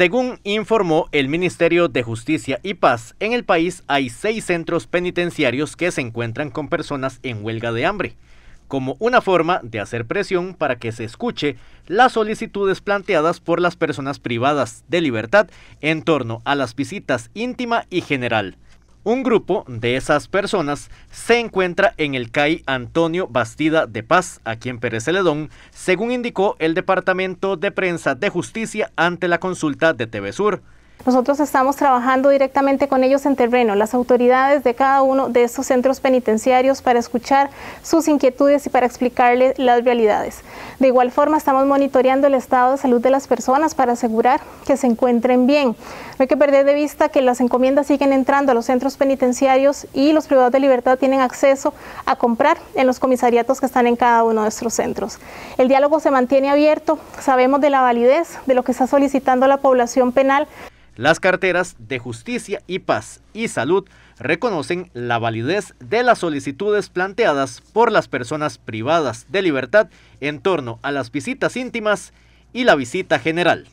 Según informó el Ministerio de Justicia y Paz, en el país hay seis centros penitenciarios que se encuentran con personas en huelga de hambre, como una forma de hacer presión para que se escuche las solicitudes planteadas por las personas privadas de libertad en torno a las visitas íntima y general. Un grupo de esas personas se encuentra en el CAI Antonio Bastida de Paz, aquí en Pérez Celedón, según indicó el Departamento de Prensa de Justicia ante la consulta de TV Sur. Nosotros estamos trabajando directamente con ellos en terreno, las autoridades de cada uno de estos centros penitenciarios para escuchar sus inquietudes y para explicarles las realidades. De igual forma, estamos monitoreando el estado de salud de las personas para asegurar que se encuentren bien. No hay que perder de vista que las encomiendas siguen entrando a los centros penitenciarios y los privados de libertad tienen acceso a comprar en los comisariatos que están en cada uno de nuestros centros. El diálogo se mantiene abierto, sabemos de la validez de lo que está solicitando la población penal, las carteras de Justicia y Paz y Salud reconocen la validez de las solicitudes planteadas por las personas privadas de libertad en torno a las visitas íntimas y la visita general.